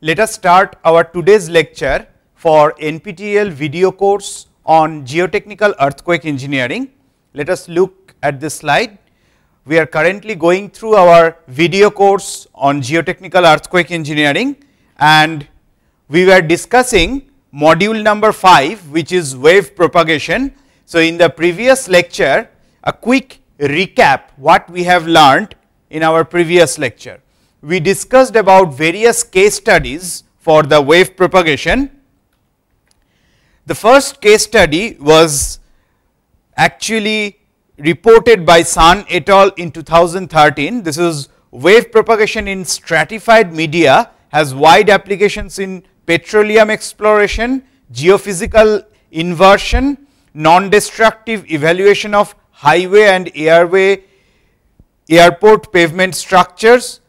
Let us start our today's lecture for NPTEL video course on geotechnical earthquake engineering. Let us look at this slide. We are currently going through our video course on geotechnical earthquake engineering and we were discussing module number 5 which is wave propagation. So, in the previous lecture a quick recap what we have learnt in our previous lecture we discussed about various case studies for the wave propagation. The first case study was actually reported by San et al. in 2013. This is wave propagation in stratified media has wide applications in petroleum exploration, geophysical inversion, non-destructive evaluation of highway and airway, airport pavement structures,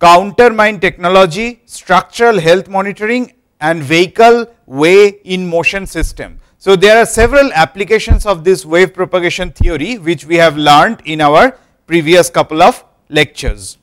countermine technology, structural health monitoring and vehicle way in motion system. So, there are several applications of this wave propagation theory which we have learned in our previous couple of lectures.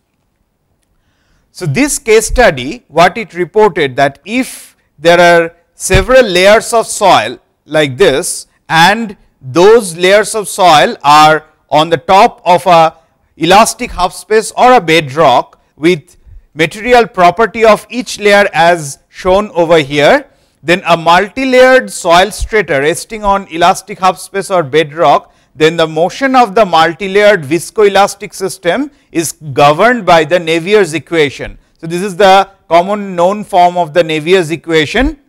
So, this case study what it reported that if there are several layers of soil like this and those layers of soil are on the top of a elastic half space or a bedrock with material property of each layer as shown over here, then a multi-layered soil strata resting on elastic half space or bedrock, then the motion of the multi-layered viscoelastic system is governed by the Navier's equation. So, this is the common known form of the Navier's equation.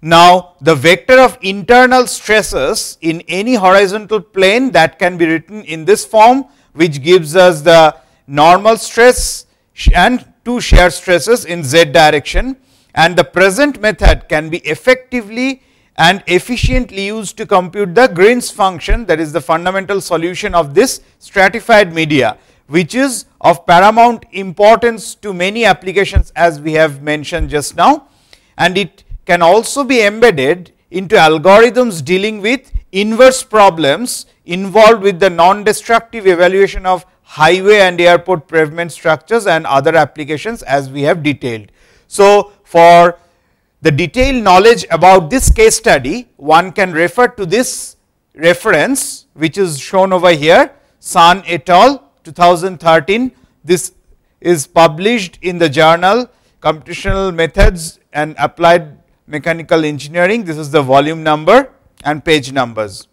Now, the vector of internal stresses in any horizontal plane that can be written in this form which gives us the normal stress and two shear stresses in z direction and the present method can be effectively and efficiently used to compute the Green's function that is the fundamental solution of this stratified media which is of paramount importance to many applications as we have mentioned just now and it can also be embedded into algorithms dealing with inverse problems involved with the non-destructive evaluation of highway and airport pavement structures and other applications as we have detailed. So, for the detailed knowledge about this case study, one can refer to this reference which is shown over here, San et al. 2013. This is published in the journal Computational Methods and Applied Mechanical Engineering. This is the volume number and page numbers.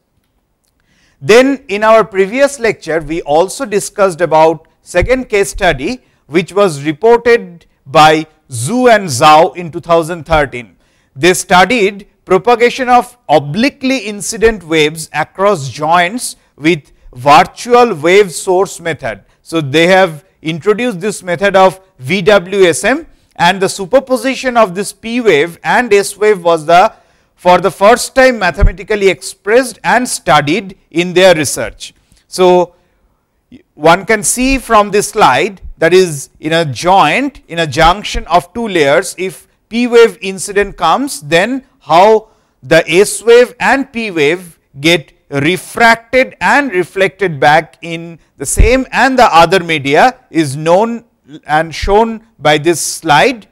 Then in our previous lecture we also discussed about second case study which was reported by Zhu and Zhao in 2013. They studied propagation of obliquely incident waves across joints with virtual wave source method. So, they have introduced this method of VWSM and the superposition of this P wave and S wave was the for the first time mathematically expressed and studied in their research. So, one can see from this slide that is in a joint in a junction of two layers if P wave incident comes then how the S wave and P wave get refracted and reflected back in the same and the other media is known and shown by this slide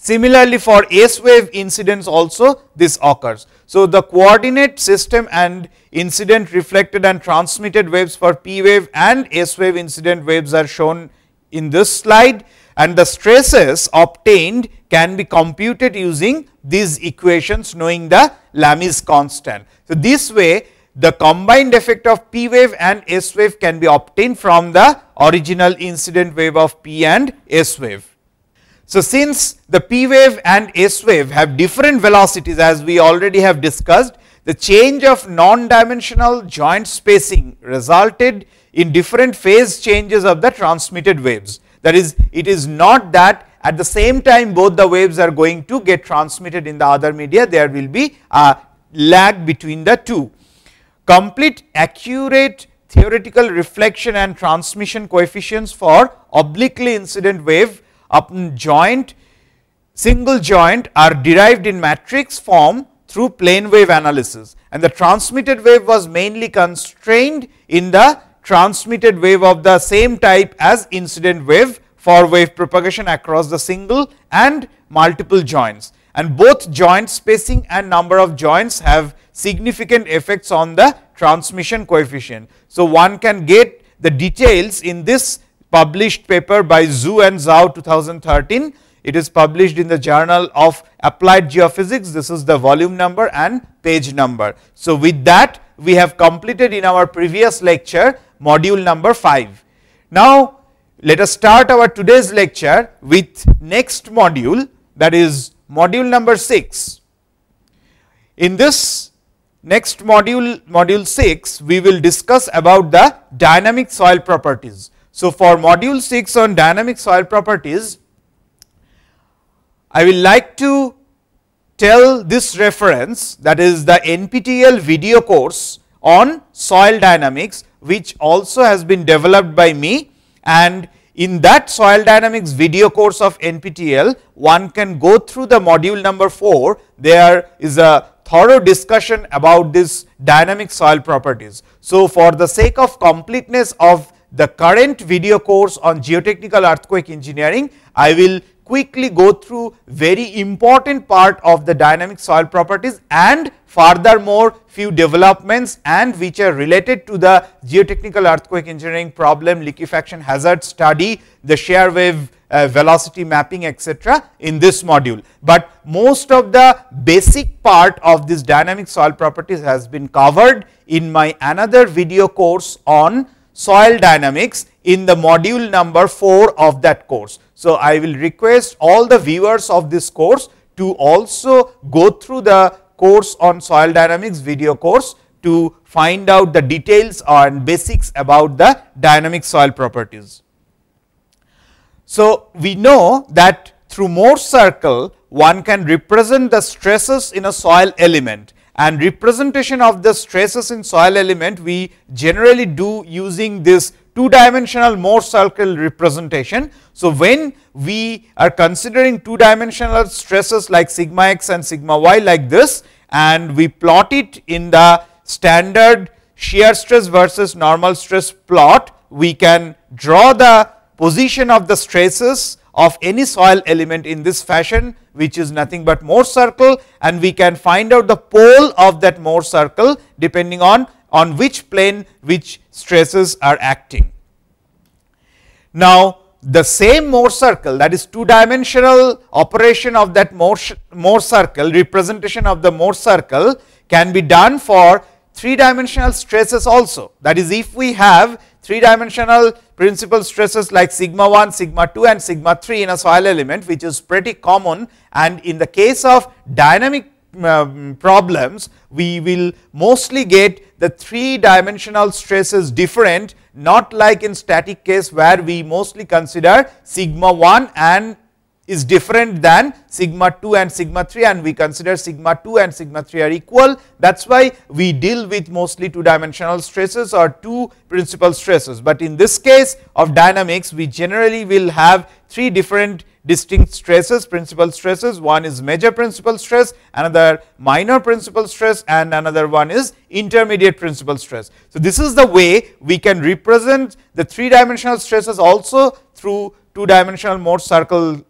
Similarly, for S wave incidence also this occurs. So, the coordinate system and incident reflected and transmitted waves for P wave and S wave incident waves are shown in this slide and the stresses obtained can be computed using these equations knowing the Lamy's constant. So, this way the combined effect of P wave and S wave can be obtained from the original incident wave of P and S wave. So since the P wave and S wave have different velocities as we already have discussed, the change of non-dimensional joint spacing resulted in different phase changes of the transmitted waves. That is, it is not that at the same time both the waves are going to get transmitted in the other media, there will be a lag between the two. Complete accurate theoretical reflection and transmission coefficients for obliquely incident wave upon joint single joint are derived in matrix form through plane wave analysis and the transmitted wave was mainly constrained in the transmitted wave of the same type as incident wave for wave propagation across the single and multiple joints and both joint spacing and number of joints have significant effects on the transmission coefficient. So, one can get the details in this published paper by Zhu and Zhao 2013. It is published in the Journal of Applied Geophysics. This is the volume number and page number. So, with that we have completed in our previous lecture module number 5. Now, let us start our today's lecture with next module that is module number 6. In this next module, module 6, we will discuss about the dynamic soil properties. So, for module 6 on dynamic soil properties, I will like to tell this reference that is the NPTEL video course on soil dynamics which also has been developed by me and in that soil dynamics video course of NPTEL one can go through the module number 4 there is a thorough discussion about this dynamic soil properties. So, for the sake of completeness of the current video course on geotechnical earthquake engineering. I will quickly go through very important part of the dynamic soil properties and furthermore few developments and which are related to the geotechnical earthquake engineering problem, liquefaction hazard study, the shear wave uh, velocity mapping etc. in this module. But most of the basic part of this dynamic soil properties has been covered in my another video course on soil dynamics in the module number 4 of that course. So, I will request all the viewers of this course to also go through the course on soil dynamics video course to find out the details and basics about the dynamic soil properties. So, we know that through Mohr circle one can represent the stresses in a soil element and representation of the stresses in soil element we generally do using this two dimensional Mohr circle representation. So, when we are considering two dimensional stresses like sigma x and sigma y like this and we plot it in the standard shear stress versus normal stress plot, we can draw the position of the stresses of any soil element in this fashion which is nothing but Mohr circle and we can find out the pole of that Mohr circle depending on, on which plane which stresses are acting. Now the same Mohr circle that is two dimensional operation of that Mohr, Mohr circle representation of the Mohr circle can be done for three dimensional stresses also that is if we have three dimensional principal stresses like sigma 1, sigma 2 and sigma 3 in a soil element which is pretty common and in the case of dynamic um, problems we will mostly get the three dimensional stresses different not like in static case where we mostly consider sigma 1 and is different than sigma 2 and sigma 3 and we consider sigma 2 and sigma 3 are equal. That is why we deal with mostly two dimensional stresses or two principal stresses. But in this case of dynamics we generally will have three different distinct stresses principal stresses one is major principal stress another minor principal stress and another one is intermediate principal stress. So, this is the way we can represent the three dimensional stresses also through two dimensional Mohr circle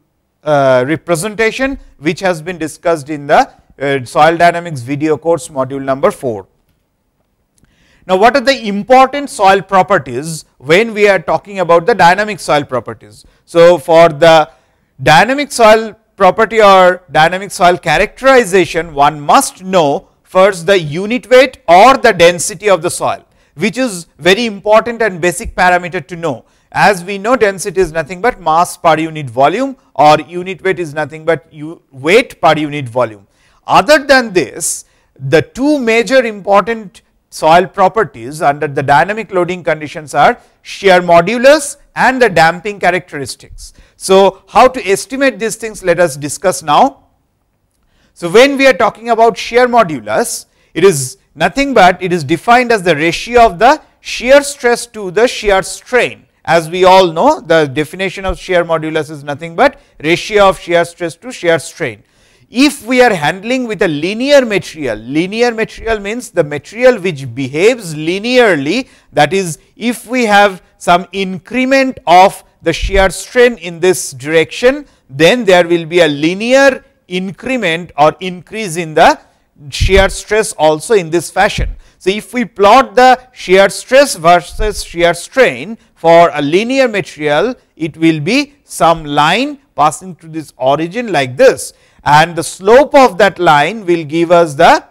uh, representation which has been discussed in the uh, soil dynamics video course module number 4. Now what are the important soil properties when we are talking about the dynamic soil properties. So for the dynamic soil property or dynamic soil characterization one must know first the unit weight or the density of the soil which is very important and basic parameter to know. As we know density is nothing but mass per unit volume or unit weight is nothing but weight per unit volume. Other than this the two major important soil properties under the dynamic loading conditions are shear modulus and the damping characteristics. So, how to estimate these things let us discuss now. So, when we are talking about shear modulus it is nothing but it is defined as the ratio of the shear stress to the shear strain. As we all know the definition of shear modulus is nothing but ratio of shear stress to shear strain. If we are handling with a linear material, linear material means the material which behaves linearly that is if we have some increment of the shear strain in this direction then there will be a linear increment or increase in the shear stress also in this fashion. So, if we plot the shear stress versus shear strain for a linear material, it will be some line passing through this origin like this and the slope of that line will give us the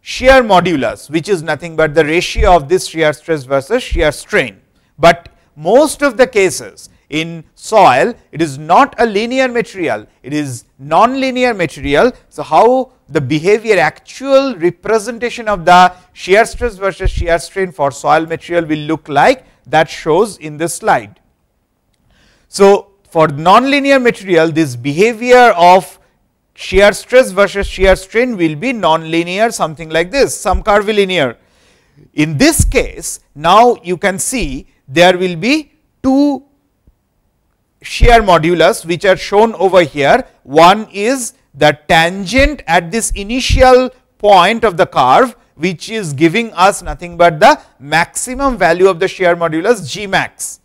shear modulus which is nothing but the ratio of this shear stress versus shear strain. But most of the cases in soil it is not a linear material it is non-linear material. So, how the behavior actual representation of the shear stress versus shear strain for soil material will look like that shows in this slide. So, for nonlinear material this behavior of shear stress versus shear strain will be nonlinear something like this some curvilinear. In this case now you can see there will be two shear modulus which are shown over here. One is the tangent at this initial point of the curve which is giving us nothing but the maximum value of the shear modulus G max.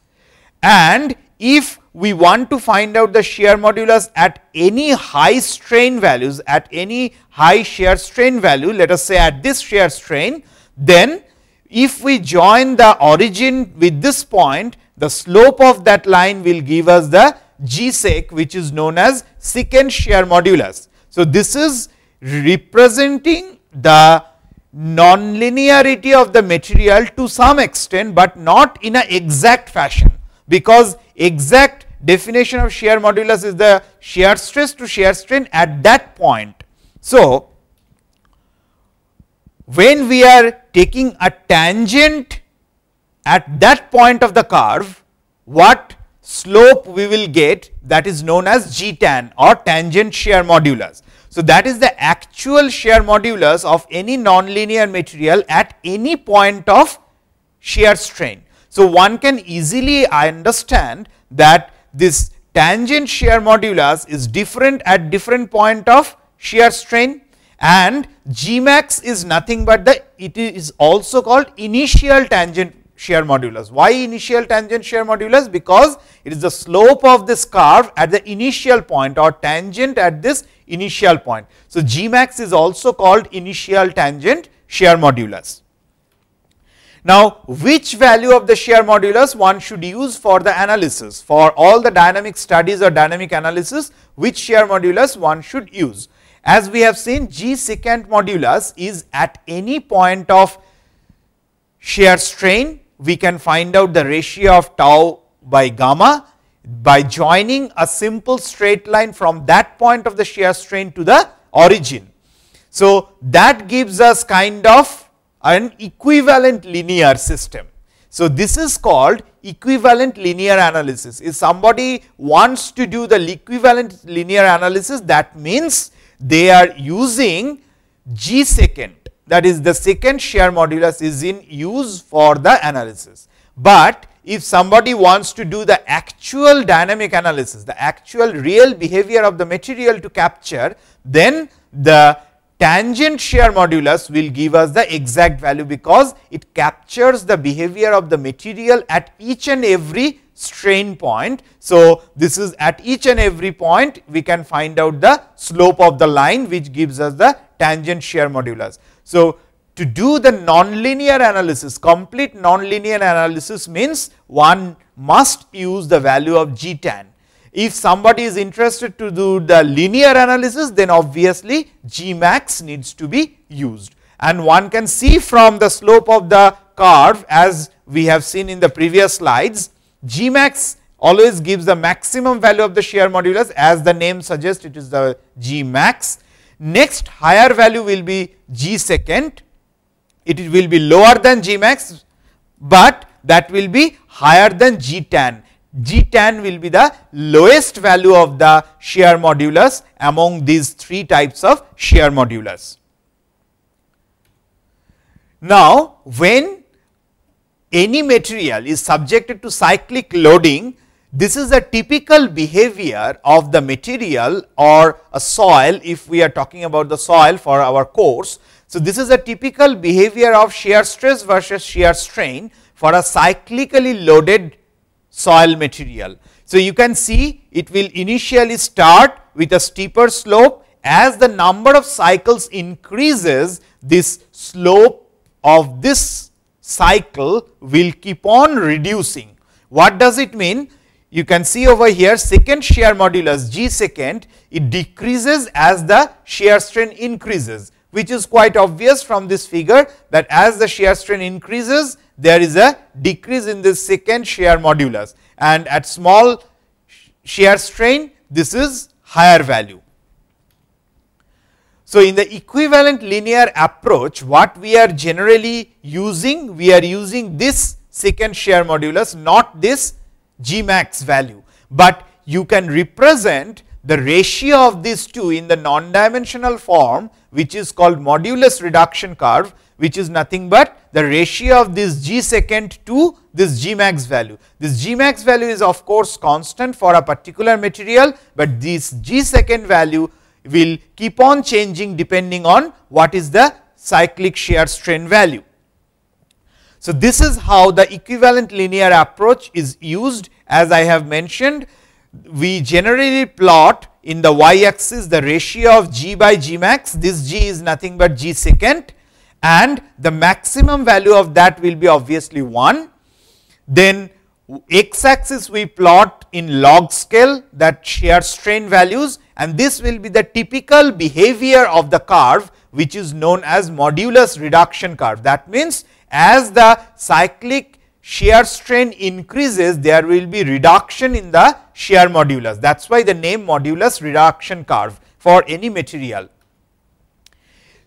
And if we want to find out the shear modulus at any high strain values, at any high shear strain value, let us say at this shear strain, then if we join the origin with this point, the slope of that line will give us the G sec, which is known as secant shear modulus. So, this is representing the Non-linearity of the material to some extent but not in an exact fashion because exact definition of shear modulus is the shear stress to shear strain at that point. So, when we are taking a tangent at that point of the curve what slope we will get that is known as g tan or tangent shear modulus. So, that is the actual shear modulus of any nonlinear material at any point of shear strain. So, one can easily understand that this tangent shear modulus is different at different point of shear strain and Gmax is nothing but the it is also called initial tangent shear modulus. Why initial tangent shear modulus? Because it is the slope of this curve at the initial point or tangent at this initial point. So, G max is also called initial tangent shear modulus. Now, which value of the shear modulus one should use for the analysis? For all the dynamic studies or dynamic analysis, which shear modulus one should use? As we have seen, G secant modulus is at any point of shear strain we can find out the ratio of tau by gamma by joining a simple straight line from that point of the shear strain to the origin. So, that gives us kind of an equivalent linear system. So, this is called equivalent linear analysis. If somebody wants to do the equivalent linear analysis that means they are using G second that is the second shear modulus is in use for the analysis. But if somebody wants to do the actual dynamic analysis, the actual real behavior of the material to capture, then the tangent shear modulus will give us the exact value because it captures the behavior of the material at each and every strain point. So, this is at each and every point we can find out the slope of the line which gives us the tangent shear modulus. So, to do the nonlinear analysis, complete nonlinear analysis means one must use the value of g tan. If somebody is interested to do the linear analysis, then obviously g max needs to be used. And one can see from the slope of the curve as we have seen in the previous slides, g max always gives the maximum value of the shear modulus as the name suggests it is the g max Next higher value will be G second, it will be lower than G max, but that will be higher than G tan. G tan will be the lowest value of the shear modulus among these three types of shear modulus. Now, when any material is subjected to cyclic loading, this is a typical behavior of the material or a soil if we are talking about the soil for our course. So, this is a typical behavior of shear stress versus shear strain for a cyclically loaded soil material. So, you can see it will initially start with a steeper slope as the number of cycles increases this slope of this cycle will keep on reducing. What does it mean? you can see over here second shear modulus G second. it decreases as the shear strain increases which is quite obvious from this figure that as the shear strain increases there is a decrease in this second shear modulus and at small shear strain this is higher value. So, in the equivalent linear approach what we are generally using we are using this second shear modulus not this Gmax value, but you can represent the ratio of these two in the non-dimensional form which is called modulus reduction curve which is nothing but the ratio of this g second to this g max value. This g max value is of course constant for a particular material, but this g second value will keep on changing depending on what is the cyclic shear strain value. So, this is how the equivalent linear approach is used as I have mentioned. We generally plot in the y axis the ratio of g by g max this g is nothing but g second, and the maximum value of that will be obviously 1. Then x axis we plot in log scale that shear strain values and this will be the typical behavior of the curve which is known as modulus reduction curve. That means as the cyclic shear strain increases, there will be reduction in the shear modulus. That is why the name modulus reduction curve for any material.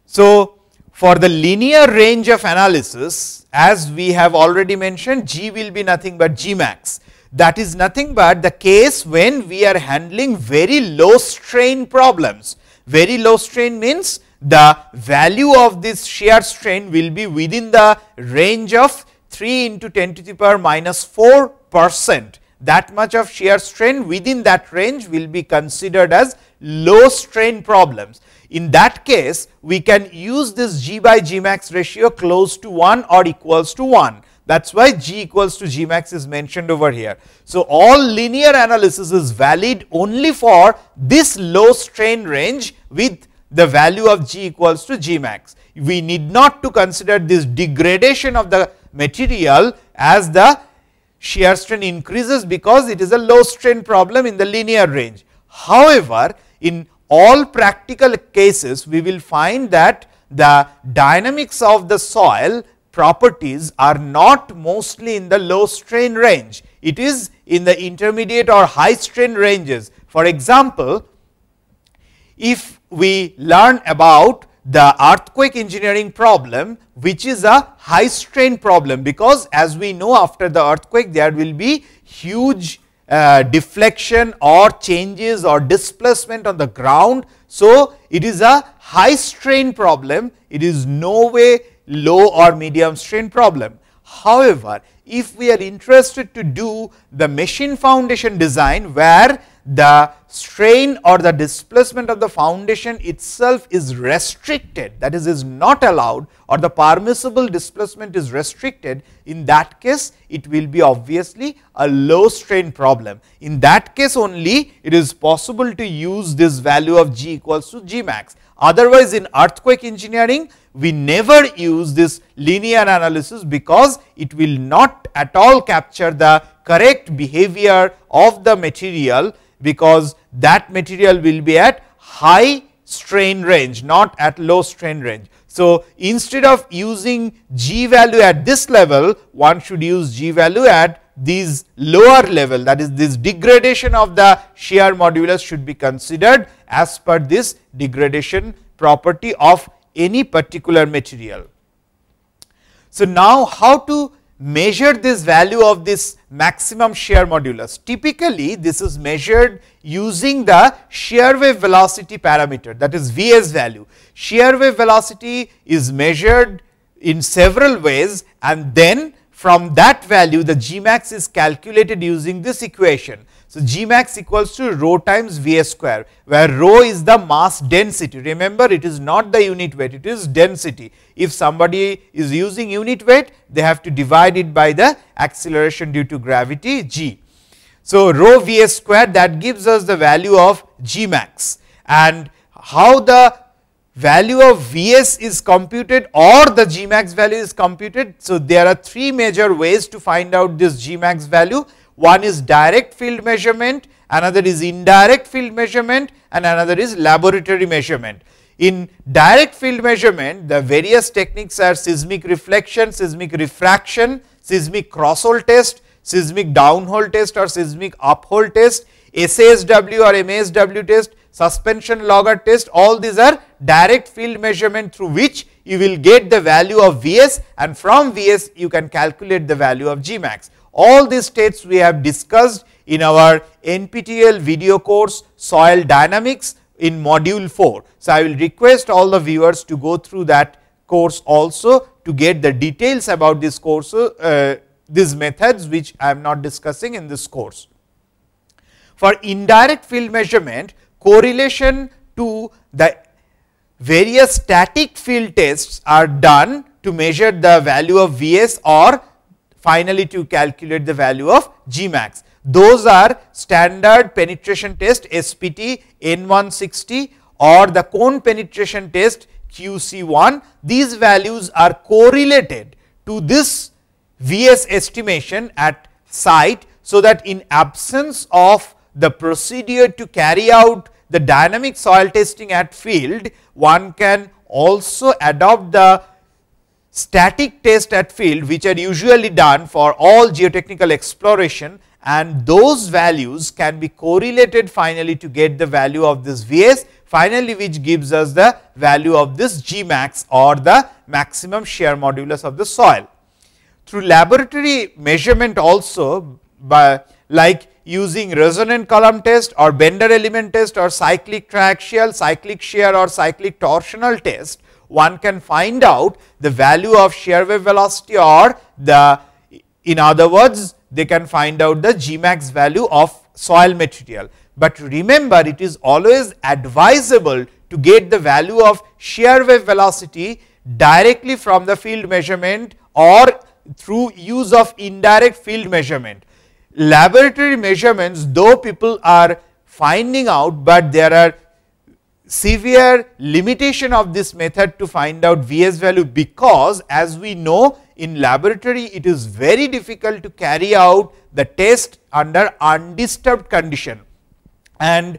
So, for the linear range of analysis, as we have already mentioned, G will be nothing but G max. That is nothing but the case when we are handling very low strain problems. Very low strain means the value of this shear strain will be within the range of 3 into 10 to the power minus 4 percent. That much of shear strain within that range will be considered as low strain problems. In that case, we can use this G by G max ratio close to 1 or equals to 1. That is why G equals to G max is mentioned over here. So, all linear analysis is valid only for this low strain range with the value of G equals to G max. We need not to consider this degradation of the material as the shear strain increases because it is a low strain problem in the linear range. However, in all practical cases we will find that the dynamics of the soil properties are not mostly in the low strain range, it is in the intermediate or high strain ranges. For example, if we learn about the earthquake engineering problem which is a high strain problem because as we know after the earthquake there will be huge uh, deflection or changes or displacement on the ground. So, it is a high strain problem, it is no way low or medium strain problem. However, if we are interested to do the machine foundation design where the strain or the displacement of the foundation itself is restricted that is is not allowed or the permissible displacement is restricted in that case it will be obviously a low strain problem. In that case only it is possible to use this value of g equals to g max otherwise in earthquake engineering we never use this linear analysis because it will not at all capture the correct behavior of the material because that material will be at high strain range not at low strain range. So, instead of using g value at this level one should use g value at these lower level that is this degradation of the shear modulus should be considered as per this degradation property of any particular material. So, now how to measure this value of this maximum shear modulus. Typically, this is measured using the shear wave velocity parameter that is Vs value. Shear wave velocity is measured in several ways and then from that value the Gmax is calculated using this equation so max equals to rho times Vs square, where rho is the mass density. Remember, it is not the unit weight, it is density. If somebody is using unit weight, they have to divide it by the acceleration due to gravity g. So rho Vs square that gives us the value of g max. and how the value of Vs is computed or the g max value is computed. So there are three major ways to find out this g max value one is direct field measurement, another is indirect field measurement and another is laboratory measurement. In direct field measurement, the various techniques are seismic reflection, seismic refraction, seismic crosshole test, seismic downhole test or seismic uphole test, SASW or MASW test, suspension logger test, all these are direct field measurement through which you will get the value of Vs and from Vs you can calculate the value of Gmax. All these states we have discussed in our NPTEL video course soil dynamics in module 4. So, I will request all the viewers to go through that course also to get the details about this course, uh, these methods which I am not discussing in this course. For indirect field measurement, correlation to the various static field tests are done to measure the value of Vs or finally to calculate the value of Gmax. Those are standard penetration test SPT N160 or the cone penetration test QC1. These values are correlated to this VS estimation at site so that in absence of the procedure to carry out the dynamic soil testing at field, one can also adopt the static test at field which are usually done for all geotechnical exploration and those values can be correlated finally to get the value of this Vs finally which gives us the value of this Gmax or the maximum shear modulus of the soil. Through laboratory measurement also by like using resonant column test or Bender element test or cyclic triaxial, cyclic shear or cyclic torsional test one can find out the value of shear wave velocity or the in other words they can find out the Gmax value of soil material. But remember it is always advisable to get the value of shear wave velocity directly from the field measurement or through use of indirect field measurement. Laboratory measurements though people are finding out, but there are severe limitation of this method to find out Vs value because as we know in laboratory it is very difficult to carry out the test under undisturbed condition. And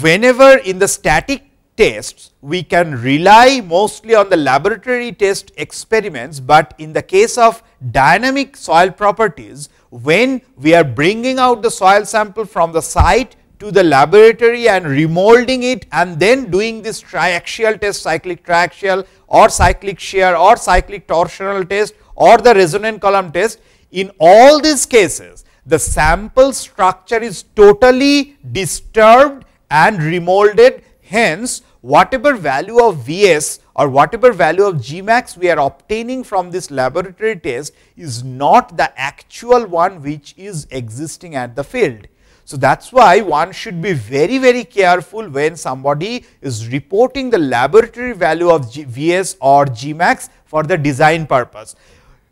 whenever in the static tests we can rely mostly on the laboratory test experiments, but in the case of dynamic soil properties when we are bringing out the soil sample from the site to the laboratory and remolding it and then doing this triaxial test, cyclic triaxial or cyclic shear or cyclic torsional test or the resonant column test. In all these cases, the sample structure is totally disturbed and remolded. Hence, whatever value of Vs or whatever value of Gmax we are obtaining from this laboratory test is not the actual one which is existing at the field. So, that is why one should be very very careful when somebody is reporting the laboratory value of G Vs or Gmax for the design purpose.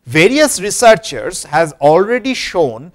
Various researchers has already shown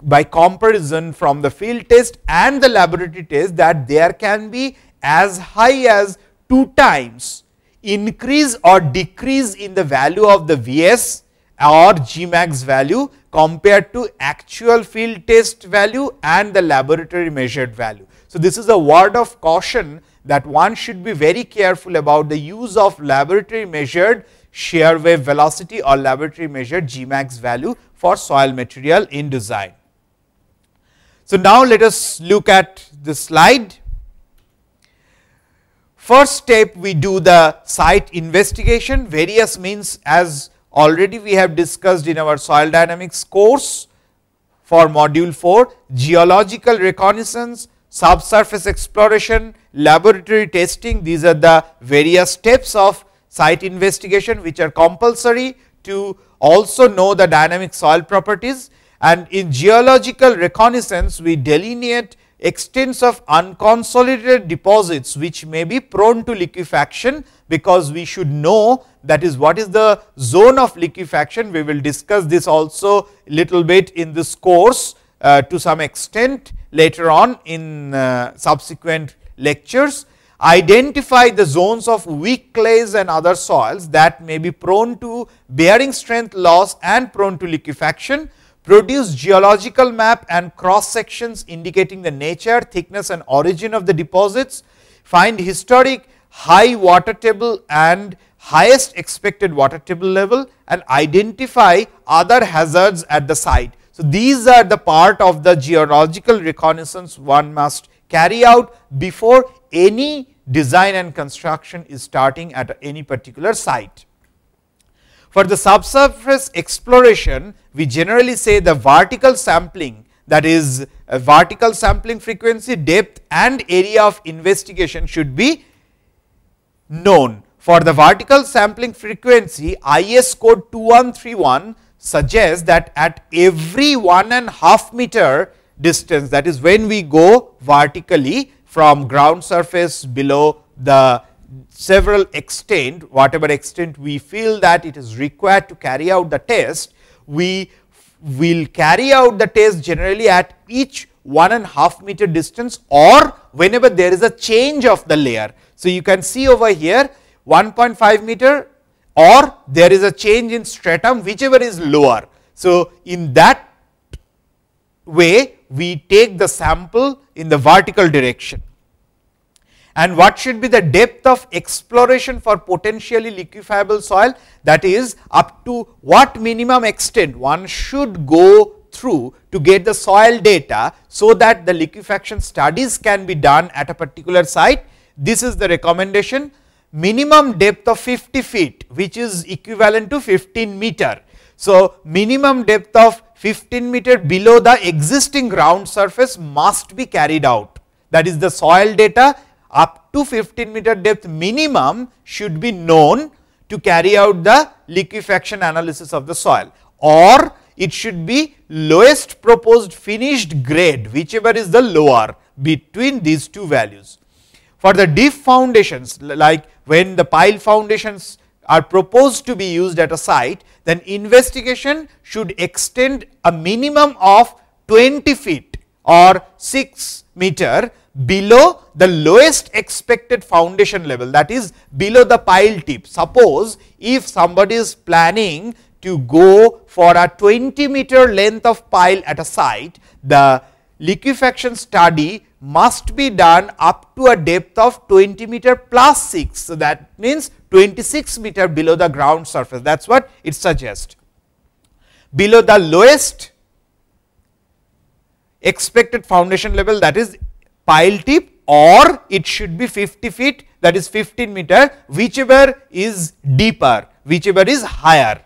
by comparison from the field test and the laboratory test that there can be as high as 2 times increase or decrease in the value of the Vs or Gmax value compared to actual field test value and the laboratory measured value. So, this is a word of caution that one should be very careful about the use of laboratory measured shear wave velocity or laboratory measured Gmax value for soil material in design. So, now let us look at this slide. First step we do the site investigation various means as Already we have discussed in our soil dynamics course for module 4 geological reconnaissance, subsurface exploration, laboratory testing these are the various steps of site investigation which are compulsory to also know the dynamic soil properties and in geological reconnaissance we delineate extents of unconsolidated deposits which may be prone to liquefaction because we should know that is what is the zone of liquefaction. We will discuss this also little bit in this course uh, to some extent later on in uh, subsequent lectures. Identify the zones of weak clays and other soils that may be prone to bearing strength loss and prone to liquefaction. Produce geological map and cross sections indicating the nature, thickness and origin of the deposits. Find historic high water table and highest expected water table level and identify other hazards at the site. So, these are the part of the geological reconnaissance one must carry out before any design and construction is starting at any particular site. For the subsurface exploration, we generally say the vertical sampling that is uh, vertical sampling frequency, depth and area of investigation should be known. For the vertical sampling frequency, IS code 2131 suggests that at every one and half meter distance, that is when we go vertically from ground surface below the several extent, whatever extent we feel that it is required to carry out the test, we will carry out the test generally at each one and half meter distance or whenever there is a change of the layer. So, you can see over here 1.5 meter or there is a change in stratum whichever is lower. So, in that way we take the sample in the vertical direction and what should be the depth of exploration for potentially liquefiable soil that is up to what minimum extent one should go through to get the soil data so that the liquefaction studies can be done at a particular site. This is the recommendation minimum depth of 50 feet which is equivalent to 15 meter. So, minimum depth of 15 meter below the existing ground surface must be carried out that is the soil data up to 15 meter depth minimum should be known to carry out the liquefaction analysis of the soil or it should be lowest proposed finished grade whichever is the lower between these two values for the deep foundations like when the pile foundations are proposed to be used at a site, then investigation should extend a minimum of 20 feet or 6 meter below the lowest expected foundation level that is below the pile tip. Suppose if somebody is planning to go for a 20 meter length of pile at a site, the liquefaction study must be done up to a depth of 20 meter plus 6. So, that means 26 meter below the ground surface that is what it suggests. Below the lowest expected foundation level that is pile tip or it should be 50 feet that is 15 meter whichever is deeper whichever is higher.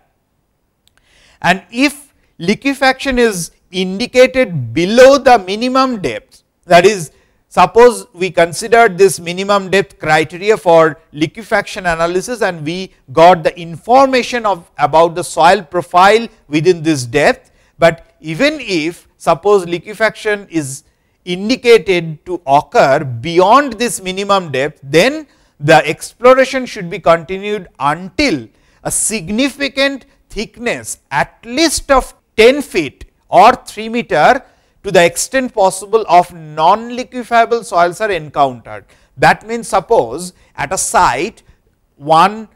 And if liquefaction is indicated below the minimum depth that is suppose we considered this minimum depth criteria for liquefaction analysis and we got the information of about the soil profile within this depth, but even if suppose liquefaction is indicated to occur beyond this minimum depth, then the exploration should be continued until a significant thickness at least of 10 feet or 3 meter to the extent possible of non-liquefiable soils are encountered. That means suppose at a site one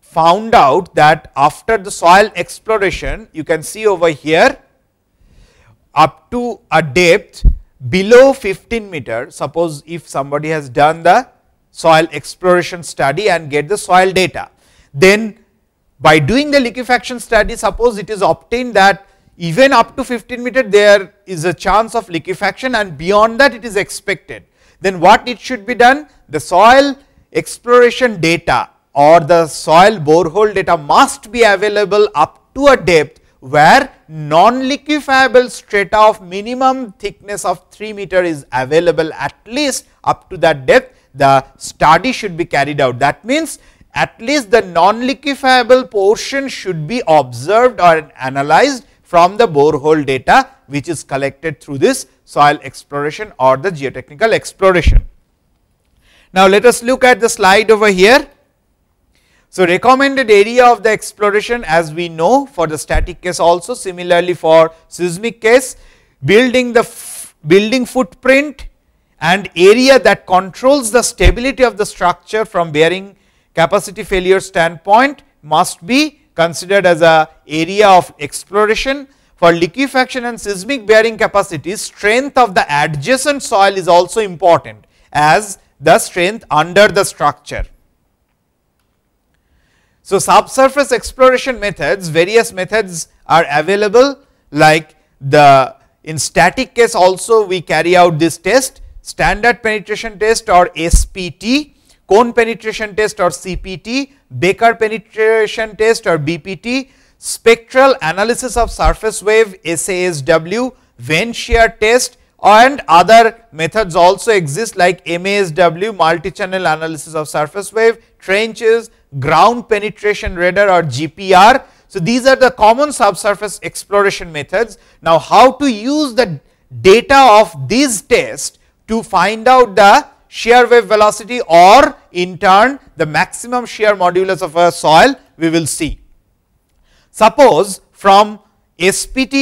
found out that after the soil exploration you can see over here up to a depth below 15 meter suppose if somebody has done the soil exploration study and get the soil data then by doing the liquefaction study suppose it is obtained that even up to 15 meter there is a chance of liquefaction and beyond that it is expected. Then what it should be done? The soil exploration data or the soil borehole data must be available up to a depth where non-liquefiable strata of minimum thickness of 3 meter is available at least up to that depth the study should be carried out. That means at least the non-liquefiable portion should be observed or analyzed from the borehole data which is collected through this soil exploration or the geotechnical exploration. Now, let us look at the slide over here. So, recommended area of the exploration as we know for the static case also similarly for seismic case building the building footprint and area that controls the stability of the structure from bearing capacity failure standpoint must be considered as a area of exploration. For liquefaction and seismic bearing capacity, strength of the adjacent soil is also important as the strength under the structure. So, subsurface exploration methods, various methods are available like the in static case also we carry out this test standard penetration test or SPT cone penetration test or CPT, Baker penetration test or BPT, spectral analysis of surface wave SASW, Venn shear test and other methods also exist like MASW, multi-channel analysis of surface wave, trenches, ground penetration radar or GPR. So, these are the common subsurface exploration methods. Now, how to use the data of these tests to find out the shear wave velocity or in turn the maximum shear modulus of a soil we will see. Suppose from SPT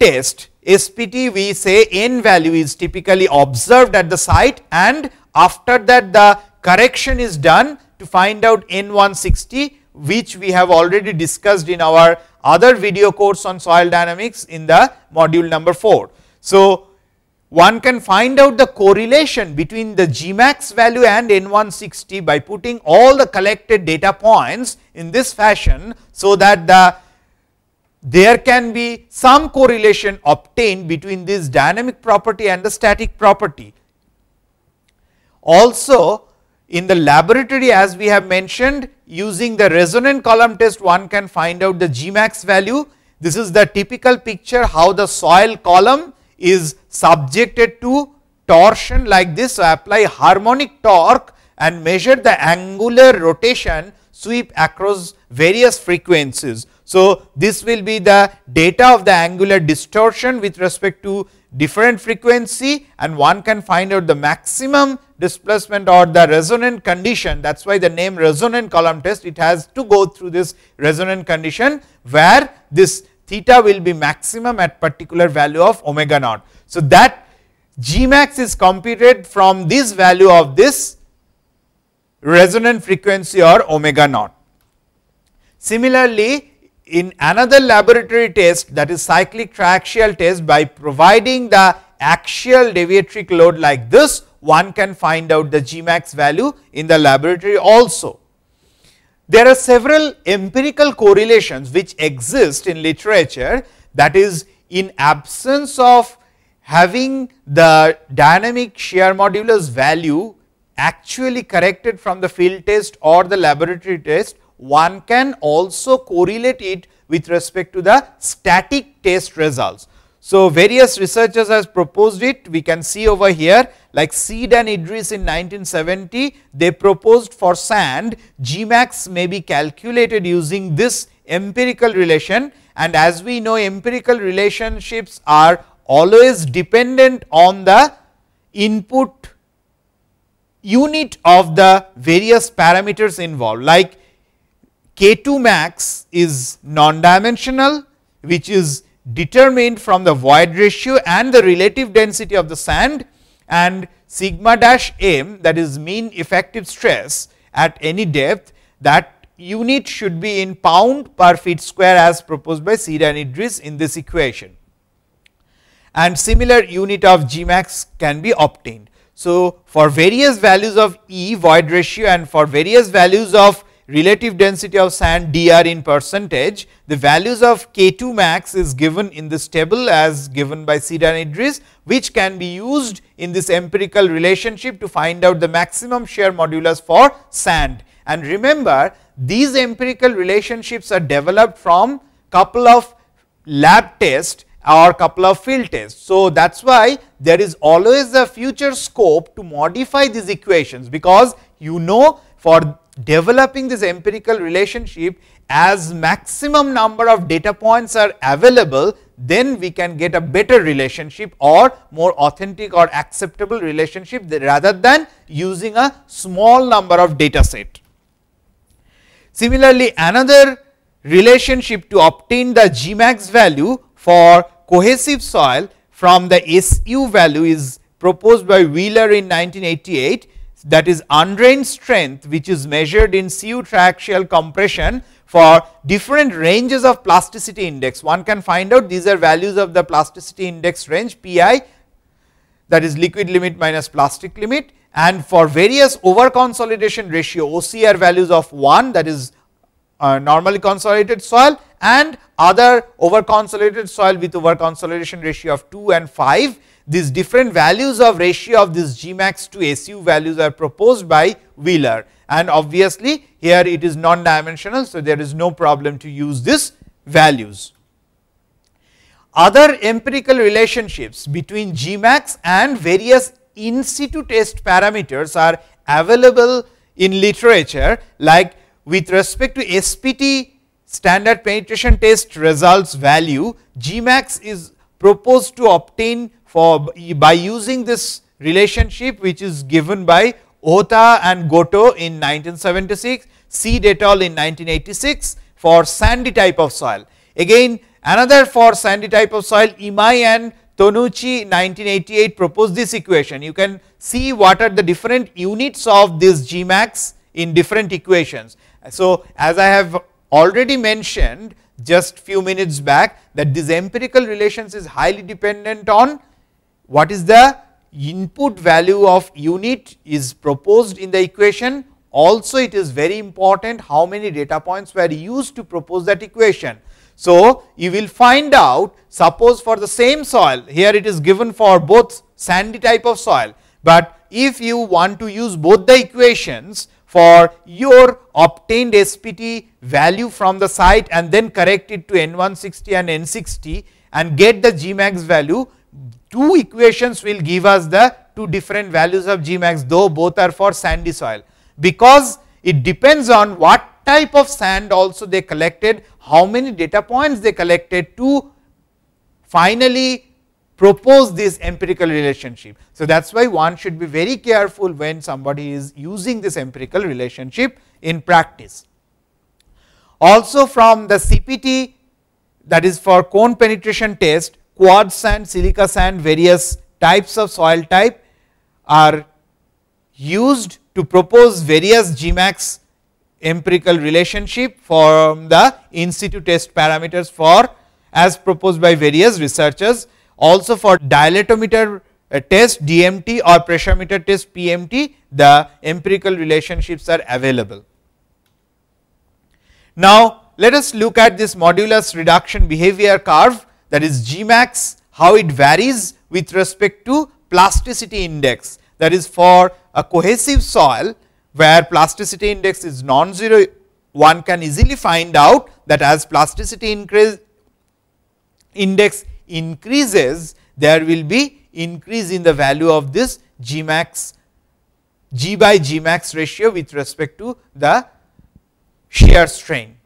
test, SPT we say n value is typically observed at the site and after that the correction is done to find out n 160 which we have already discussed in our other video course on soil dynamics in the module number 4. So, one can find out the correlation between the Gmax value and N160 by putting all the collected data points in this fashion so that the there can be some correlation obtained between this dynamic property and the static property. Also in the laboratory as we have mentioned using the resonant column test one can find out the Gmax value. This is the typical picture how the soil column is subjected to torsion like this. So, apply harmonic torque and measure the angular rotation sweep across various frequencies. So, this will be the data of the angular distortion with respect to different frequency and one can find out the maximum displacement or the resonant condition that is why the name resonant column test it has to go through this resonant condition where this theta will be maximum at particular value of omega naught. So that G max is computed from this value of this resonant frequency or omega naught. Similarly, in another laboratory test that is cyclic triaxial test by providing the axial deviatric load like this, one can find out the G max value in the laboratory also. There are several empirical correlations which exist in literature that is in absence of having the dynamic shear modulus value actually corrected from the field test or the laboratory test, one can also correlate it with respect to the static test results. So, various researchers have proposed it we can see over here like Seed and Idris in 1970, they proposed for sand, Gmax may be calculated using this empirical relation and as we know empirical relationships are always dependent on the input unit of the various parameters involved like K2 max is non-dimensional which is determined from the void ratio and the relative density of the sand and sigma dash m that is mean effective stress at any depth that unit should be in pound per feet square as proposed by Sira and Idris in this equation and similar unit of g max can be obtained. So, for various values of E void ratio and for various values of relative density of sand dr in percentage, the values of K2 max is given in this table as given by and Idris, which can be used in this empirical relationship to find out the maximum shear modulus for sand. And remember, these empirical relationships are developed from couple of lab tests or couple of field tests. So, that is why there is always a future scope to modify these equations because you know for developing this empirical relationship as maximum number of data points are available, then we can get a better relationship or more authentic or acceptable relationship rather than using a small number of data set. Similarly, another relationship to obtain the Gmax value for cohesive soil from the SU value is proposed by Wheeler in 1988 that is undrained strength which is measured in CU triaxial compression for different ranges of plasticity index. One can find out these are values of the plasticity index range PI that is liquid limit minus plastic limit and for various over consolidation ratio OCR values of 1 that is uh, normally consolidated soil and other over consolidated soil with over consolidation ratio of 2 and 5 these different values of ratio of this Gmax to SU values are proposed by Wheeler and obviously here it is non-dimensional. So, there is no problem to use these values. Other empirical relationships between Gmax and various in situ test parameters are available in literature like with respect to SPT standard penetration test results value, Gmax is proposed to obtain for by using this relationship which is given by Ohta and Goto in 1976, Seed et al. in 1986 for sandy type of soil. Again another for sandy type of soil Imai and Tonucci 1988 proposed this equation. You can see what are the different units of this Gmax in different equations. So, as I have already mentioned just few minutes back that this empirical relations is highly dependent on what is the input value of unit is proposed in the equation. Also it is very important how many data points were used to propose that equation. So, you will find out suppose for the same soil here it is given for both sandy type of soil, but if you want to use both the equations for your obtained SPT value from the site and then correct it to N160 and N60 and get the Gmax value two equations will give us the two different values of Gmax though both are for sandy soil because it depends on what type of sand also they collected, how many data points they collected to finally propose this empirical relationship. So, that is why one should be very careful when somebody is using this empirical relationship in practice. Also from the CPT that is for cone penetration test Quartz sand, silica sand, various types of soil type are used to propose various GMAX empirical relationship for the in situ test parameters for as proposed by various researchers. Also for dilatometer uh, test DMT or pressure meter test PMT, the empirical relationships are available. Now, let us look at this modulus reduction behavior curve that is Gmax, how it varies with respect to plasticity index that is for a cohesive soil where plasticity index is non-zero one can easily find out that as plasticity increase index increases there will be increase in the value of this Gmax G by Gmax ratio with respect to the shear strain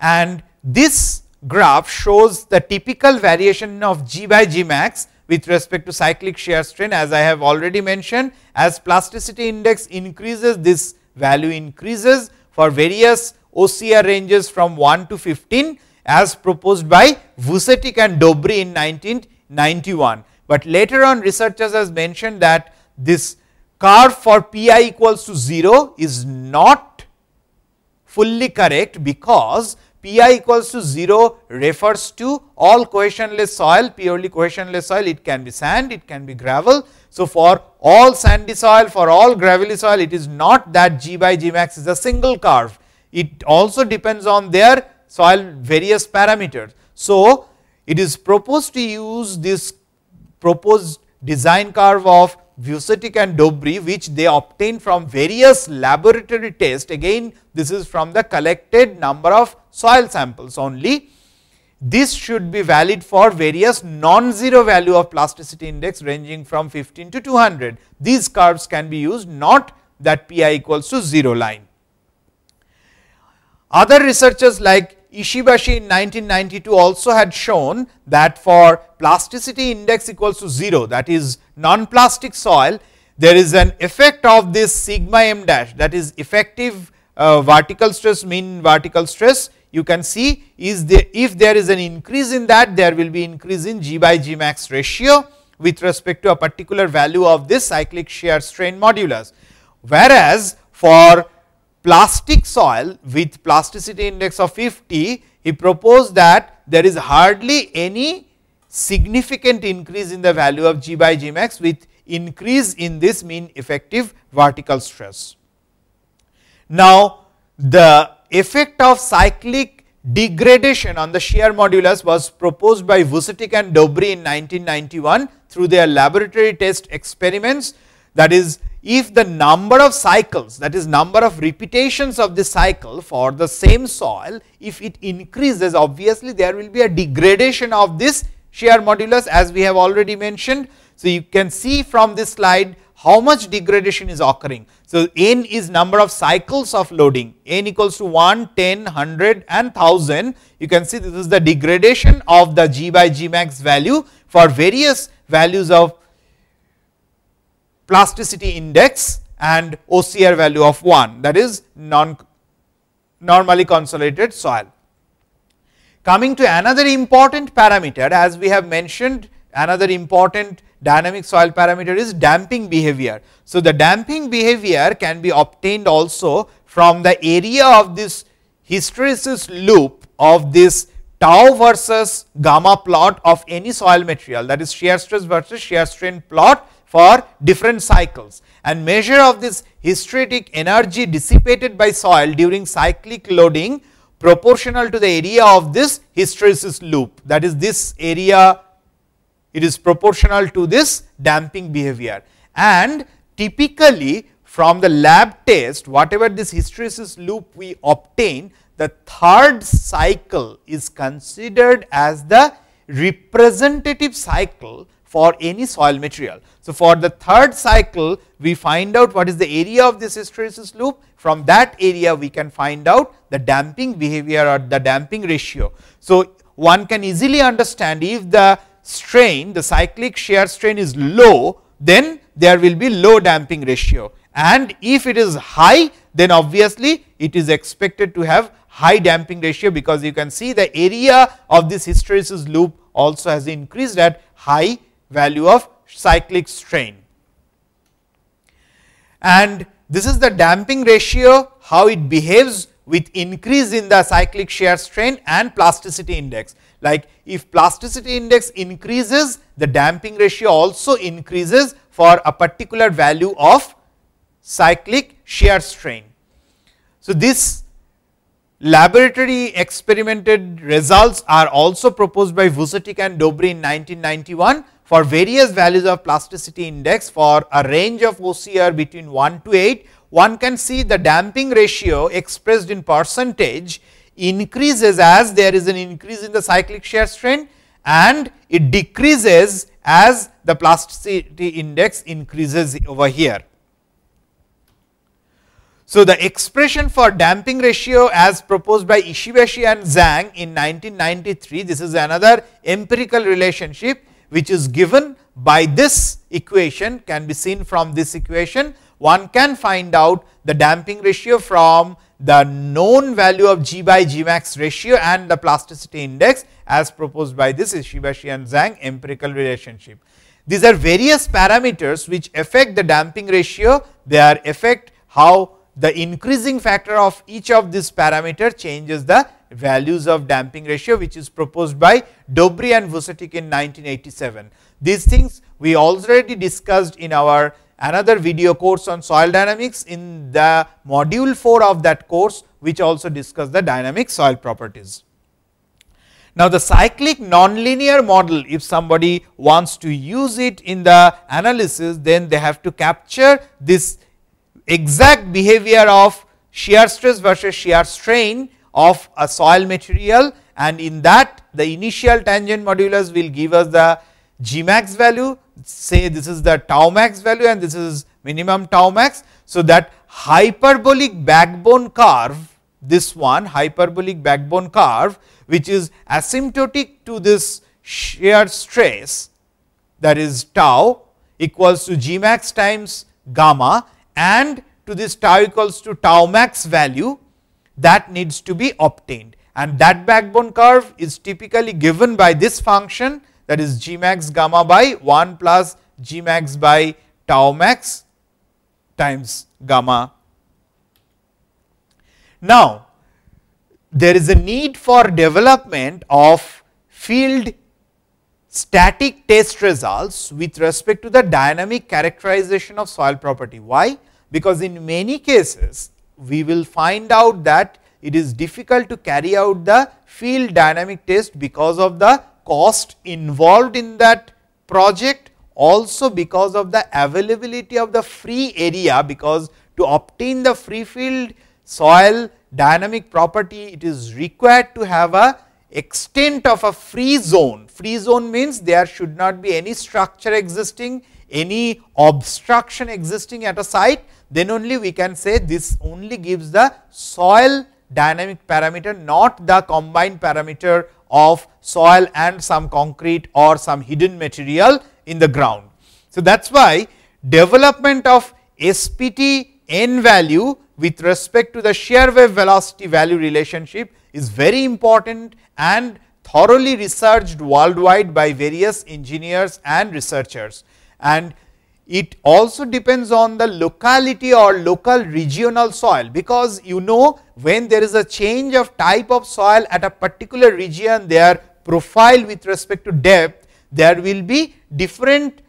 and this graph shows the typical variation of G by G max with respect to cyclic shear strain as I have already mentioned as plasticity index increases this value increases for various OCR ranges from 1 to 15 as proposed by Vucetic and Dobry in 1991. But later on researchers has mentioned that this curve for pi equals to 0 is not fully correct because Pi equals to 0 refers to all cohesionless soil, purely cohesionless soil, it can be sand, it can be gravel. So, for all sandy soil, for all gravelly soil, it is not that G by G max is a single curve. It also depends on their soil various parameters. So, it is proposed to use this proposed design curve of Vucetic and Dobri, which they obtained from various laboratory tests. Again this is from the collected number of soil samples only. This should be valid for various non-zero value of plasticity index ranging from 15 to 200. These curves can be used not that pi equals to 0 line. Other researchers like Ishibashi in 1992 also had shown that for plasticity index equals to 0 that is non-plastic soil, there is an effect of this sigma m dash that is effective uh, vertical stress, mean vertical stress you can see is there if there is an increase in that there will be increase in G by G max ratio with respect to a particular value of this cyclic shear strain modulus. Whereas, for plastic soil with plasticity index of 50, he proposed that there is hardly any significant increase in the value of G by G max with increase in this mean effective vertical stress. Now, the effect of cyclic degradation on the shear modulus was proposed by Vucetic and Dobry in 1991 through their laboratory test experiments that is if the number of cycles that is number of repetitions of the cycle for the same soil if it increases obviously there will be a degradation of this shear modulus as we have already mentioned. So, you can see from this slide how much degradation is occurring. So, n is number of cycles of loading n equals to 1, 10, 100 and 1000 you can see this is the degradation of the g by g max value for various values of plasticity index and OCR value of 1 that is non normally consolidated soil. Coming to another important parameter as we have mentioned another important dynamic soil parameter is damping behavior. So, the damping behavior can be obtained also from the area of this hysteresis loop of this tau versus gamma plot of any soil material that is shear stress versus shear strain plot for different cycles and measure of this hysteretic energy dissipated by soil during cyclic loading proportional to the area of this hysteresis loop that is this area it is proportional to this damping behavior and typically from the lab test whatever this hysteresis loop we obtain the third cycle is considered as the representative cycle for any soil material. So for the third cycle, we find out what is the area of this hysteresis loop. From that area, we can find out the damping behavior or the damping ratio. So one can easily understand if the strain, the cyclic shear strain is low, then there will be low damping ratio. And if it is high, then obviously it is expected to have high damping ratio because you can see the area of this hysteresis loop also has increased at high value of cyclic strain. And this is the damping ratio, how it behaves with increase in the cyclic shear strain and plasticity index. Like if plasticity index increases, the damping ratio also increases for a particular value of cyclic shear strain. So, this laboratory experimented results are also proposed by Vucetic and Dobry in 1991 for various values of plasticity index for a range of OCR between 1 to 8, one can see the damping ratio expressed in percentage increases as there is an increase in the cyclic shear strain and it decreases as the plasticity index increases over here. So, the expression for damping ratio as proposed by Ishibashi and Zhang in 1993, this is another empirical relationship which is given by this equation can be seen from this equation. One can find out the damping ratio from the known value of G by G max ratio and the plasticity index as proposed by this Ishibashi and Zhang empirical relationship. These are various parameters which affect the damping ratio, they are affect how the increasing factor of each of these parameter changes the values of damping ratio which is proposed by Dobry and Vucetic in 1987. These things we already discussed in our another video course on soil dynamics in the module 4 of that course which also discuss the dynamic soil properties. Now, the cyclic nonlinear model if somebody wants to use it in the analysis then they have to capture this exact behavior of shear stress versus shear strain of a soil material and in that the initial tangent modulus will give us the Gmax value say this is the tau max value and this is minimum tau max. So, that hyperbolic backbone curve this one hyperbolic backbone curve which is asymptotic to this shear stress that is tau equals to Gmax times gamma and to this tau equals to tau max value that needs to be obtained and that backbone curve is typically given by this function that is g max gamma by 1 plus g max by tau max times gamma. Now, there is a need for development of field static test results with respect to the dynamic characterization of soil property. Why? Because in many cases we will find out that it is difficult to carry out the field dynamic test because of the cost involved in that project also because of the availability of the free area because to obtain the free field soil dynamic property it is required to have a extent of a free zone. Free zone means there should not be any structure existing any obstruction existing at a site, then only we can say this only gives the soil dynamic parameter, not the combined parameter of soil and some concrete or some hidden material in the ground. So, that is why development of SPT n value with respect to the shear wave velocity value relationship is very important and thoroughly researched worldwide by various engineers and researchers and it also depends on the locality or local regional soil because you know when there is a change of type of soil at a particular region their profile with respect to depth there will be different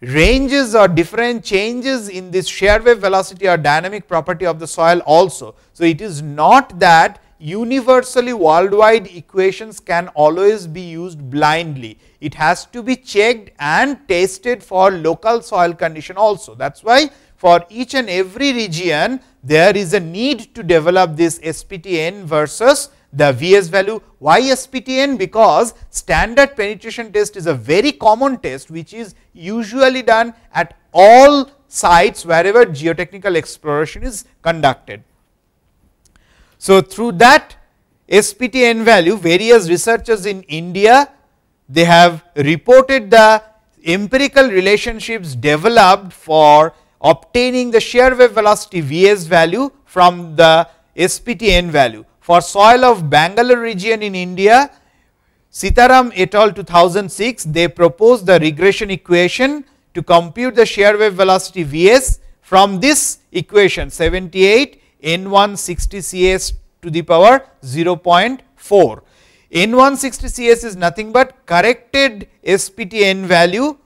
ranges or different changes in this shear wave velocity or dynamic property of the soil also. So, it is not that universally worldwide equations can always be used blindly. It has to be checked and tested for local soil condition also. That is why for each and every region there is a need to develop this SPTN versus the VS value. Why SPTN? Because standard penetration test is a very common test which is usually done at all sites wherever geotechnical exploration is conducted. So, through that SPTN value various researchers in India they have reported the empirical relationships developed for obtaining the shear wave velocity Vs value from the SPTN value. For soil of Bangalore region in India, Sitaram et al 2006 they proposed the regression equation to compute the shear wave velocity Vs from this equation 78 N1 60 Cs to the power 0.4. N160Cs is nothing but corrected SPTN value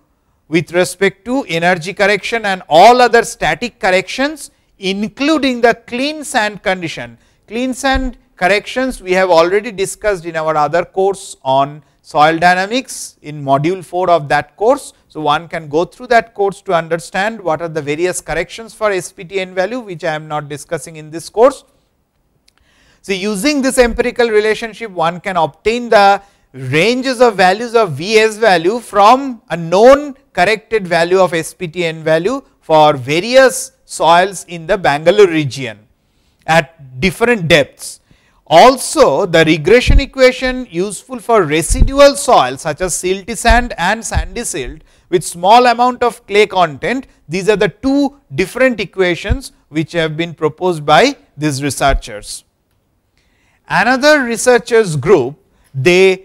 with respect to energy correction and all other static corrections including the clean sand condition. Clean sand corrections we have already discussed in our other course on soil dynamics in module 4 of that course. So, one can go through that course to understand what are the various corrections for SPTN value which I am not discussing in this course. So, using this empirical relationship one can obtain the ranges of values of Vs value from a known corrected value of SPTN value for various soils in the Bangalore region at different depths. Also the regression equation useful for residual soils such as silty sand and sandy silt with small amount of clay content. These are the two different equations which have been proposed by these researchers. Another researchers group they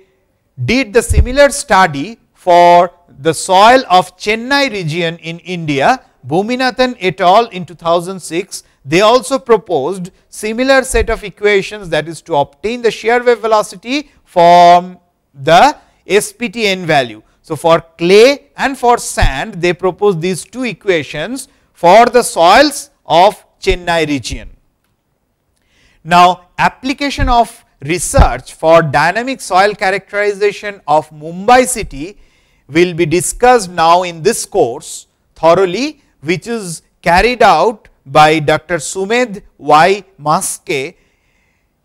did the similar study for the soil of Chennai region in India, Bhuminathan et al in 2006. They also proposed similar set of equations that is to obtain the shear wave velocity from the SPTN value. So, for clay and for sand they proposed these two equations for the soils of Chennai region. Now, application of research for dynamic soil characterization of Mumbai city will be discussed now in this course thoroughly which is carried out by Dr. Sumed Y. Maske.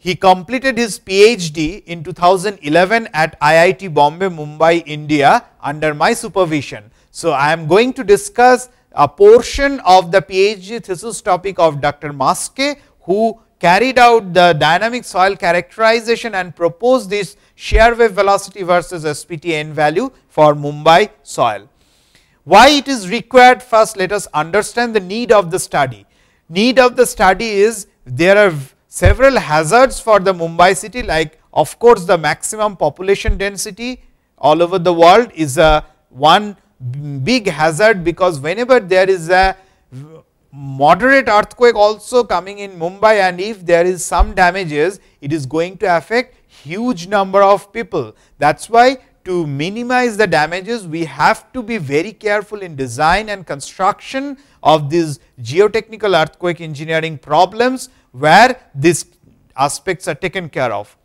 He completed his PhD in 2011 at IIT Bombay, Mumbai, India under my supervision. So, I am going to discuss a portion of the PhD thesis topic of Dr. Maske who carried out the dynamic soil characterization and proposed this shear wave velocity versus SPTN value for Mumbai soil. Why it is required first let us understand the need of the study. Need of the study is there are several hazards for the Mumbai city like of course, the maximum population density all over the world is a one big hazard because whenever there is a moderate earthquake also coming in Mumbai and if there is some damages, it is going to affect huge number of people. That is why to minimize the damages, we have to be very careful in design and construction of these geotechnical earthquake engineering problems, where these aspects are taken care of.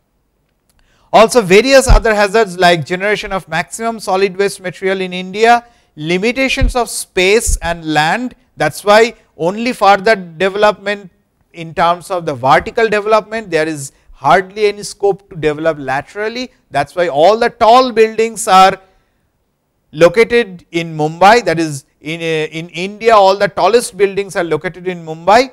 Also various other hazards like generation of maximum solid waste material in India, limitations of space and land that is why only for the development in terms of the vertical development there is hardly any scope to develop laterally that is why all the tall buildings are located in Mumbai that is in, uh, in India all the tallest buildings are located in Mumbai.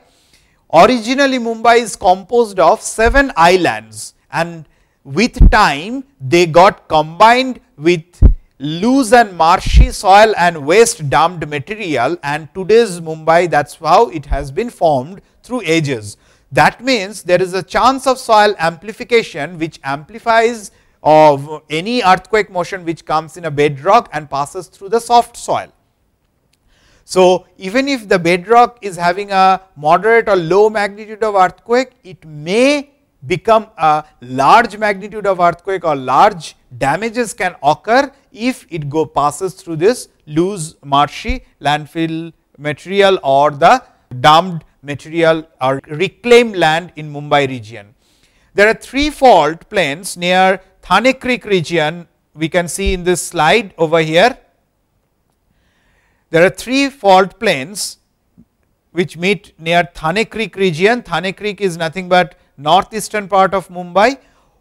Originally Mumbai is composed of 7 islands and with time they got combined with loose and marshy soil and waste dumped material and today's Mumbai that is how it has been formed through ages. That means there is a chance of soil amplification which amplifies of any earthquake motion which comes in a bedrock and passes through the soft soil. So, even if the bedrock is having a moderate or low magnitude of earthquake, it may become a large magnitude of earthquake or large damages can occur if it go passes through this loose marshy landfill material or the dumped material or reclaimed land in Mumbai region. There are three fault plains near Thane Creek region we can see in this slide over here. There are three fault plains which meet near Thane Creek region. Thane Creek is nothing but northeastern part of Mumbai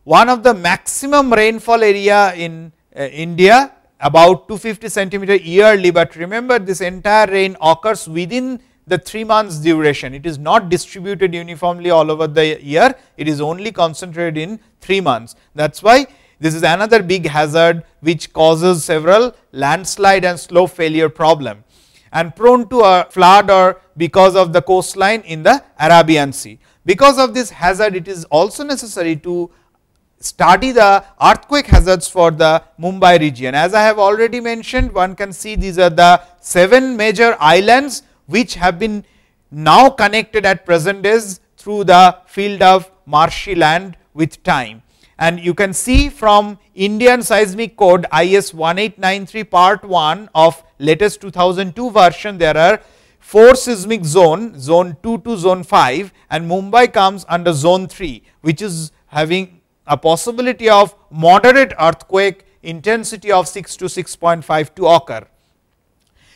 one of the maximum rainfall area in uh, India about 250 centimeter yearly, but remember this entire rain occurs within the 3 months duration. It is not distributed uniformly all over the year, it is only concentrated in 3 months. That is why this is another big hazard which causes several landslide and slope failure problem and prone to a uh, flood or because of the coastline in the Arabian Sea. Because of this hazard, it is also necessary to study the earthquake hazards for the Mumbai region. As I have already mentioned, one can see these are the seven major islands which have been now connected at present days through the field of marshy land with time. And you can see from Indian Seismic Code IS 1893 part 1 of latest 2002 version, there are 4 seismic zone, zone 2 to zone 5 and Mumbai comes under zone 3 which is having a possibility of moderate earthquake intensity of 6 to 6.5 to occur.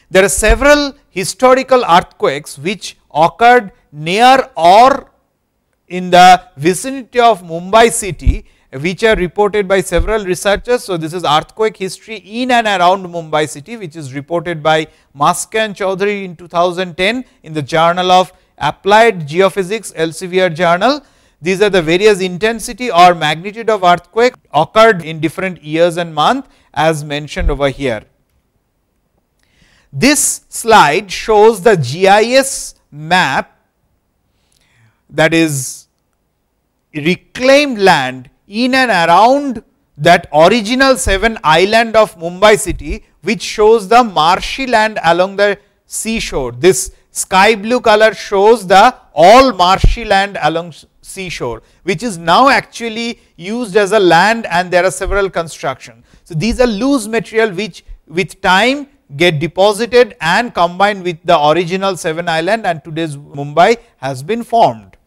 There are several historical earthquakes which occurred near or in the vicinity of Mumbai city which are reported by several researchers. So, this is earthquake history in and around Mumbai city which is reported by Maske and Chaudhary in 2010 in the journal of Applied Geophysics Elsevier journal these are the various intensity or magnitude of earthquake occurred in different years and month as mentioned over here. This slide shows the GIS map that is reclaimed land in and around that original 7 island of Mumbai city which shows the marshy land along the seashore. This sky blue color shows the all marshy land along seashore which is now actually used as a land and there are several construction. So, these are loose material which with time get deposited and combined with the original seven island and today's Mumbai has been formed.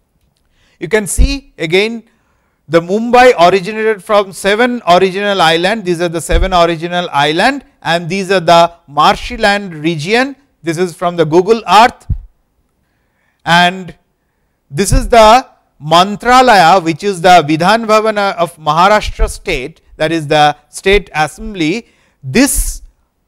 You can see again the Mumbai originated from seven original island, these are the seven original island and these are the marshy land region, this is from the Google earth and this is the Mantralaya, which is the Vidhan Bhavana of Maharashtra state, that is the state assembly, this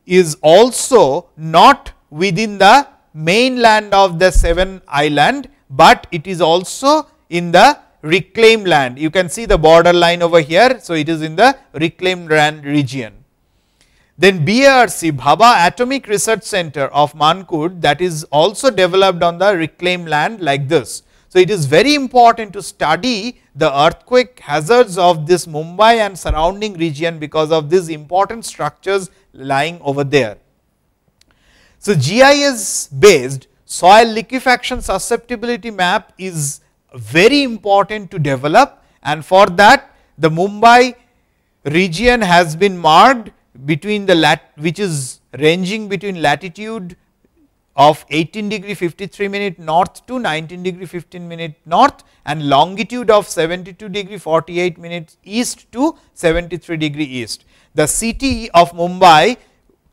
is also not within the mainland of the seven island, but it is also in the reclaimed land. You can see the border line over here. So, it is in the reclaimed land region. Then BRC Bhaba Atomic Research Center of Mankut that is also developed on the reclaimed land like this. So, it is very important to study the earthquake hazards of this Mumbai and surrounding region because of these important structures lying over there. So, GIS based soil liquefaction susceptibility map is very important to develop and for that the Mumbai region has been marked between the lat which is ranging between latitude of 18 degree 53 minute north to 19 degree 15 minute north and longitude of 72 degree 48 minutes east to 73 degree east. The city of Mumbai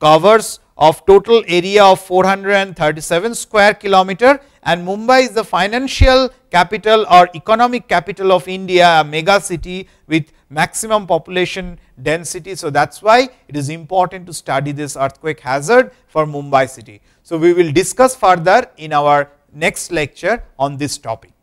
covers of total area of 437 square kilometer and Mumbai is the financial capital or economic capital of India, a mega city with maximum population density. So, that is why it is important to study this earthquake hazard for Mumbai city. So, we will discuss further in our next lecture on this topic.